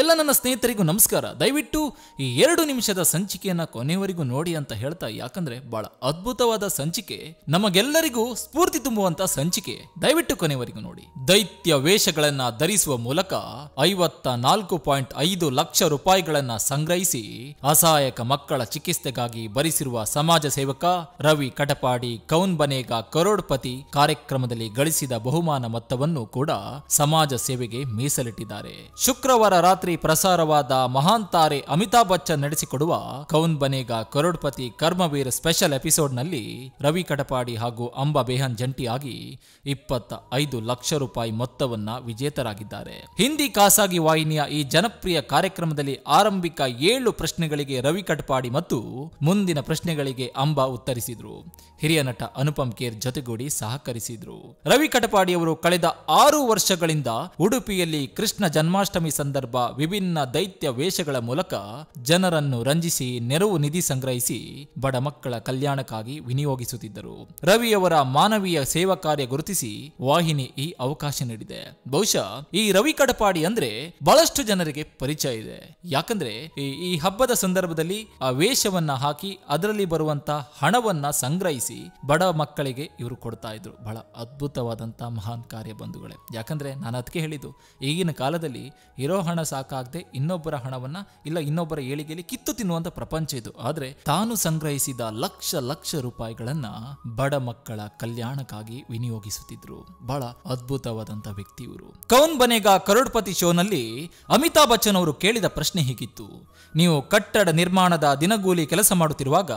ಎಲ್ಲ ನನ್ನ ಸ್ನೇಹಿತರಿಗೂ ನಮಸ್ಕಾರ ದಯವಿಟ್ಟು ಈ ಎರಡು ನಿಮಿಷದ ಸಂಚಿಕೆಯನ್ನು ಕೊನೆಯವರೆಗೂ ನೋಡಿ ಅಂತ ಹೇಳ್ತಾ ಯಾಕಂದ್ರೆ ಬಹಳ ಅದ್ಭುತವಾದ ಸಂಚಿಕೆ ನಮಗೆಲ್ಲರಿಗೂ ಸ್ಫೂರ್ತಿ ತುಂಬುವಂತ ಸಂಚಿಕೆ ದಯವಿಟ್ಟು ಕೊನೆಯವರೆಗೂ ನೋಡಿ ದೈತ್ಯ ವೇಷಗಳನ್ನ ಧರಿಸುವ ಮೂಲಕ ಐವತ್ತ ನಾಲ್ಕು ಪಾಯಿಂಟ್ ಐದು ಲಕ್ಷ ರೂಪಾಯಿಗಳನ್ನ ಸಂಗ್ರಹಿಸಿ ಅಸಹಾಯಕ ಮಕ್ಕಳ ಚಿಕಿತ್ಸೆಗಾಗಿ ಭರಿಸಿರುವ ಸಮಾಜ ಸೇವಕ ರವಿ ಕಟಪಾಡಿ ಕೌನ್ ಬನೇಗ ಕರೋಡ್ಪತಿ ಕಾರ್ಯಕ್ರಮದಲ್ಲಿ ಗಳಿಸಿದ ಬಹುಮಾನ ಮೊತ್ತವನ್ನು ಕೂಡ ಸಮಾಜ ಸೇವೆಗೆ ಮೀಸಲಿಟ್ಟಿದ್ದಾರೆ ಶುಕ್ರವಾರ ರಾತ್ರಿ ರಾತ್ರಿ ಪ್ರಸಾರವಾದ ಮಹಾನ್ ತಾರೆ ಅಮಿತಾಬ್ ಬಚ್ಚನ್ ನಡೆಸಿಕೊಡುವ ಕೌನ್ ಬನೇಗ ಕರೋಡ್ಪತಿ ಕರ್ಮವೀರ್ ಸ್ಪೆಷಲ್ ಎಪಿಸೋಡ್ನಲ್ಲಿ ರವಿ ಕಟಪಾಡಿ ಹಾಗೂ ಅಂಬಾ ಬೇಹನ್ ಜಂಟಿಯಾಗಿ ಇಪ್ಪತ್ತ ಐದು ಲಕ್ಷ ರೂಪಾಯಿ ಮೊತ್ತವನ್ನ ವಿಜೇತರಾಗಿದ್ದಾರೆ ಹಿಂದಿ ಖಾಸಗಿ ವಾಹಿನಿಯ ಈ ಜನಪ್ರಿಯ ಕಾರ್ಯಕ್ರಮದಲ್ಲಿ ಆರಂಭಿಕ ಏಳು ಪ್ರಶ್ನೆಗಳಿಗೆ ರವಿ ಕಟಪಾಡಿ ಮತ್ತು ಮುಂದಿನ ಪ್ರಶ್ನೆಗಳಿಗೆ ಅಂಬಾ ಉತ್ತರಿಸಿದ್ರು ಹಿರಿಯ ನಟ ಅನುಪಮ್ ಖೇರ್ ಜೊತೆಗೂಡಿ ಸಹಕರಿಸಿದ್ರು ರವಿ ಕಟಪಾಡಿಯವರು ಕಳೆದ ಆರು ವರ್ಷಗಳಿಂದ ಉಡುಪಿಯಲ್ಲಿ ಕೃಷ್ಣ ಜನ್ಮಾಷ್ಟಮಿ ಸಂದರ್ಭ ವಿಭಿನ್ನ ದೈತ್ಯ ವೇಷಗಳ ಮೂಲಕ ಜನರನ್ನು ರಂಜಿಸಿ ನೆರವು ನಿಧಿ ಸಂಗ್ರಹಿಸಿ ಬಡ ಮಕ್ಕಳ ಕಲ್ಯಾಣಕ್ಕಾಗಿ ವಿನಿಯೋಗಿಸುತ್ತಿದ್ದರು ರವಿಯವರ ಮಾನವೀಯ ಸೇವಾ ಕಾರ್ಯ ಗುರುತಿಸಿ ವಾಹಿನಿ ಈ ಅವಕಾಶ ನೀಡಿದೆ ಬಹುಶಃ ಈ ರವಿ ಕಡಪಾಡಿ ಅಂದ್ರೆ ಬಹಳಷ್ಟು ಜನರಿಗೆ ಪರಿಚಯ ಇದೆ ಯಾಕಂದ್ರೆ ಈ ಹಬ್ಬದ ಸಂದರ್ಭದಲ್ಲಿ ಆ ವೇಷವನ್ನ ಹಾಕಿ ಅದರಲ್ಲಿ ಬರುವಂತ ಹಣವನ್ನ ಸಂಗ್ರಹಿಸಿ ಬಡ ಮಕ್ಕಳಿಗೆ ಇವರು ಕೊಡ್ತಾ ಇದ್ರು ಬಹಳ ಅದ್ಭುತವಾದಂತಹ ಮಹಾನ್ ಕಾರ್ಯ ಬಂಧುಗಳೇ ಯಾಕಂದ್ರೆ ನಾನು ಅದಕ್ಕೆ ಹೇಳಿದ್ದು ಈಗಿನ ಕಾಲದಲ್ಲಿ ಇರೋ ಹಣ ಸಾಕಾಗದೆ ಇನ್ನೊಬ್ಬರ ಹಣವನ್ನ ಇಲ್ಲ ಇನ್ನೊಬ್ಬರ ಏಳಿಗೆಯಲ್ಲಿ ಕಿತ್ತು ತಿನ್ನುವಂತ ಪ್ರಪಂಚ ಇದು ಆದ್ರೆ ತಾನು ಸಂಗ್ರಹಿಸಿದ ಲಕ್ಷ ಲಕ್ಷ ರೂಪಾಯಿಗಳನ್ನ ಬಡ ಮಕ್ಕಳ ಕಲ್ಯಾಣಕ್ಕಾಗಿ ವಿನಿಯೋಗಿಸುತ್ತಿದ್ರು ಬಹಳ ಅದ್ಭುತವಾದಂತ ವ್ಯಕ್ತಿ ಇವರು ಕೌನ್ ಬನೆಗ ಕರೋಡ್ಪತಿ ಶೋನಲ್ಲಿ ಅಮಿತಾಬ್ ಬಚ್ಚನ್ ಅವರು ಕೇಳಿದ ಪ್ರಶ್ನೆ ಹೀಗಿತ್ತು ನೀವು ಕಟ್ಟಡ ನಿರ್ಮಾಣದ ದಿನಗೂಲಿ ಕೆಲಸ ಮಾಡುತ್ತಿರುವಾಗ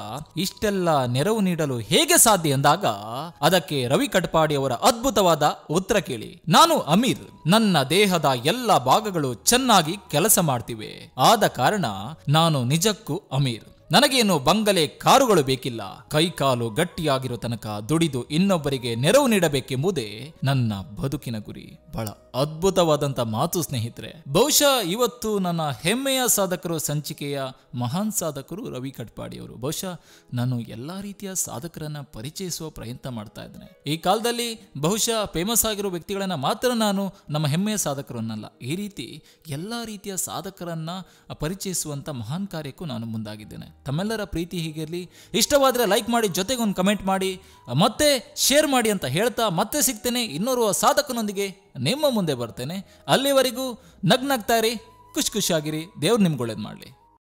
ಇಷ್ಟೆಲ್ಲ ನೆರವು ನೀಡಲು ಹೇಗೆ ಸಾಧ್ಯ ಎಂದಾಗ ಅದಕ್ಕೆ ರವಿ ಕಟ್ಪಾಡಿ ಅವರ ಅದ್ಭುತವಾದ ಉತ್ತರ ಕೇಳಿ ನಾನು ಅಮೀರ್ ನನ್ನ ದೇಹದ ಎಲ್ಲ ಭಾಗಗಳು ಚೆನ್ನಾಗಿ ಕೆಲಸ ಮಾಡ್ತಿವೆ ಆದ ಕಾರಣ ನಾನು ನಿಜಕ್ಕೂ ಅಮೀರ್ ನನಗೇನು ಬಂಗಲೆ ಕಾರುಗಳು ಬೇಕಿಲ್ಲ ಕೈಕಾಲು ಗಟ್ಟಿಯಾಗಿರೋ ತನಕ ದುಡಿದು ಇನ್ನೊಬ್ಬರಿಗೆ ನೆರವು ನೀಡಬೇಕೆಂಬುದೇ ನನ್ನ ಬದುಕಿನ ಗುರಿ ಬಹಳ ಅದ್ಭುತವಾದಂತ ಮಾತು ಸ್ನೇಹಿತರೆ ಬಹುಶಃ ಇವತ್ತು ನನ್ನ ಹೆಮ್ಮೆಯ ಸಾಧಕರು ಸಂಚಿಕೆಯ ಮಹಾನ್ ಸಾಧಕರು ರವಿ ಅವರು ಬಹುಶಃ ನಾನು ಎಲ್ಲಾ ರೀತಿಯ ಸಾಧಕರನ್ನ ಪರಿಚಯಿಸುವ ಪ್ರಯತ್ನ ಮಾಡ್ತಾ ಇದ್ದೇನೆ ಈ ಕಾಲದಲ್ಲಿ ಬಹುಶಃ ಫೇಮಸ್ ಆಗಿರೋ ವ್ಯಕ್ತಿಗಳನ್ನ ಮಾತ್ರ ನಾನು ನಮ್ಮ ಹೆಮ್ಮೆಯ ಸಾಧಕರನ್ನಲ್ಲ ಈ ರೀತಿ ಎಲ್ಲಾ ರೀತಿಯ ಸಾಧಕರನ್ನ ಪರಿಚಯಿಸುವಂತ ಮಹಾನ್ ಕಾರ್ಯಕ್ಕೂ ನಾನು ಮುಂದಾಗಿದ್ದೇನೆ ತಮ್ಮೆಲ್ಲರ ಪ್ರೀತಿ ಹೀಗಿರಲಿ ಇಷ್ಟವಾದರೆ ಲೈಕ್ ಮಾಡಿ ಜೊತೆಗೆ ಒಂದು ಕಮೆಂಟ್ ಮಾಡಿ ಮತ್ತೆ ಶೇರ್ ಮಾಡಿ ಅಂತ ಹೇಳ್ತಾ ಮತ್ತೆ ಸಿಗ್ತೇನೆ ಇನ್ನೋರ್ವ ಸಾಧಕನೊಂದಿಗೆ ನಿಮ್ಮ ಮುಂದೆ ಬರ್ತೇನೆ ಅಲ್ಲಿವರೆಗೂ ನಗ್ನಾಗ್ತಾ ಇರಿ ಖುಷಿ ಖುಷಿಯಾಗಿರಿ ದೇವ್ರು ನಿಮ್ಗೊಳ್ಳೇದು ಮಾಡಲಿ